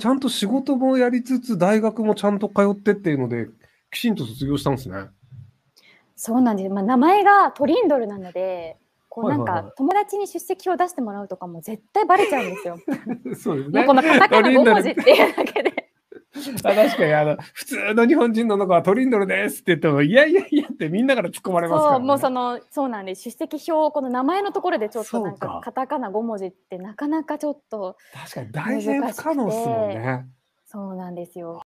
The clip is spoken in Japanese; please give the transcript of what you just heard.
ちゃんと仕事もやりつつ、大学もちゃんと通ってっていうので、きちんと卒業したんですね。そうなんです。まあ、名前がトリンドルなので、こうなんか友達に出席を出してもらうとかも絶対バレちゃうんですよ。そうですね。このカタカナ5文字っていうだけで あ確かにあの普通の日本人の中はトリンドルですって言ってもいやいやいやってみんなから突っ込まれますから、ね、そうもうそのそうなんです。出席表この名前のところでちょっとなんかカタカナ5文字ってなかなかちょっと確かに大変不可能ですもんねそうなんですよ